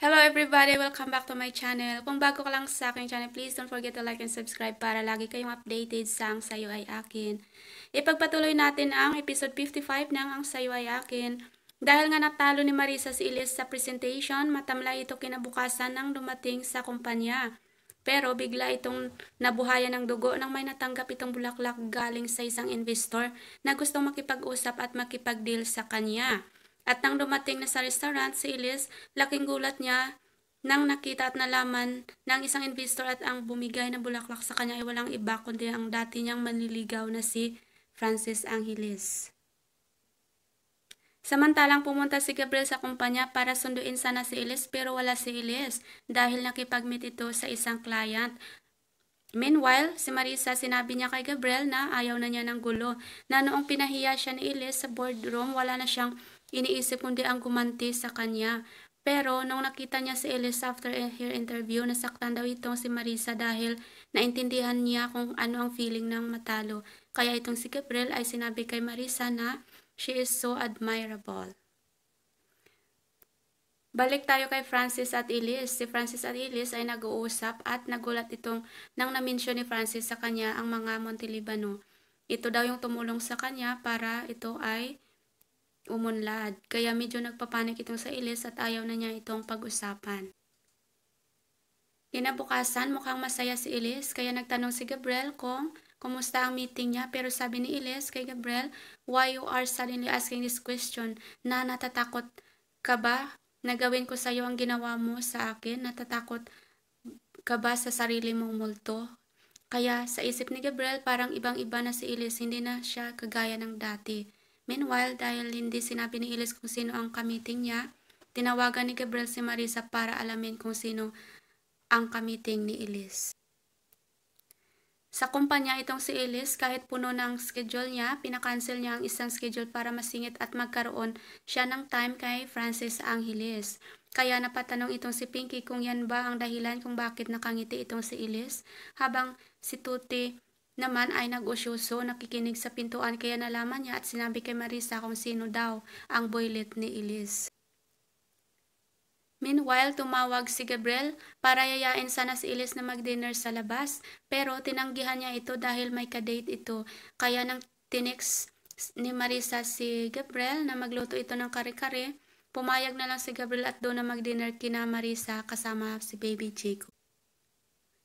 Hello everybody! Welcome back to my channel. Kung bago ka lang sa aking channel, please don't forget to like and subscribe para lagi kayong updated sa Ang Sayo Ay Akin. Ipagpatuloy natin ang episode 55 ng Ang Sayo Ay Akin. Dahil nga natalo ni Marisa si Elise sa presentation, matamlay ito kinabukasan nang dumating sa kumpanya. Pero bigla itong nabuhayan ng dugo nang may natanggap itong bulaklak galing sa isang investor na gustong makipag-usap at makipag-deal sa kanya. At nang dumating na sa restaurant si Elise, laking gulat niya nang nakita at nalaman ng isang investor at ang bumigay ng bulaklak sa kanya ay walang iba kundi ang dati niyang maniligaw na si Francis Angeles. Samantalang pumunta si Gabriel sa kumpanya para sunduin sana si Elise pero wala si Elise dahil nakipag-meet ito sa isang client Meanwhile, si Marisa sinabi niya kay Gabriel na ayaw na niya ng gulo na noong pinahiya siya ni Elise sa boardroom, wala na siyang Iniisip kundi ang gumanti sa kanya. Pero nung nakita niya si Elise after e- her interview, nasaktan daw itong si Marisa dahil naintindihan niya kung ano ang feeling ng matalo. Kaya itong si Gabriel ay sinabi kay Marisa na she is so admirable. Balik tayo kay Francis at Elise. Si Francis at Elise ay nag-uusap at nagulat itong nang na-mention ni Francis sa kanya ang mga Montelibano. Ito daw yung tumulong sa kanya para ito ay umunlad, kaya medyo nagpapanik itong sa ilis at ayaw na niya itong pag-usapan. Kinabukasan, mukhang masaya si Elis kaya nagtanong si Gabriel kung kumusta ang meeting niya. Pero sabi ni Elis kay Gabriel, why you are suddenly asking this question na natatakot ka ba Nagawin ko sa iyo ang ginawa mo sa akin? Natatakot ka ba sa sarili mong multo? Kaya sa isip ni Gabriel, parang ibang-iba na si Elis, hindi na siya kagaya ng dati. Meanwhile, dahil hindi sinabi ni Ilis kung sino ang kamiting niya, tinawagan ni Gabriel si Marisa para alamin kung sino ang kamiting ni Ilis. Sa kumpanya itong si Ellis, kahit puno ng schedule niya, pinakancel niya ang isang schedule para masingit at magkaroon siya ng time kay Francis Angeles. Kaya napatanong itong si Pinky kung yan ba ang dahilan kung bakit nakangiti itong si Ellis, habang si Tuti naman ay negosyoso, nakikinig sa pintuan kaya nalaman niya at sinabi kay Marisa kung sino daw ang boylet ni Elise. Meanwhile, tumawag si Gabriel para yayain sana si Elise na mag-dinner sa labas pero tinanggihan niya ito dahil may kadate ito kaya nang tinex ni Marisa si Gabriel na magluto ito ng kare-kare, pumayag na lang si Gabriel at doon na mag-dinner kina Marisa kasama si Baby Jacob.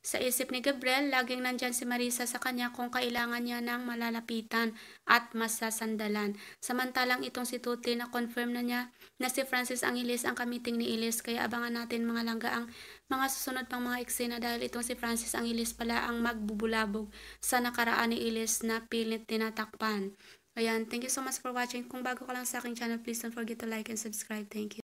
Sa isip ni Gabriel, laging nandyan si Marisa sa kanya kung kailangan niya ng malalapitan at masasandalan. Samantalang itong si Tuti na confirm na niya na si Francis ang Ilis ang kamiting ni Ilis kaya abangan natin mga langga ang mga susunod pang mga eksena dahil itong si Francis ang Ilis pala ang magbubulabog sa nakaraan ni Ilis na pilit tinatakpan. Ayan, thank you so much for watching. Kung bago ka lang sa aking channel, please don't forget to like and subscribe. Thank you.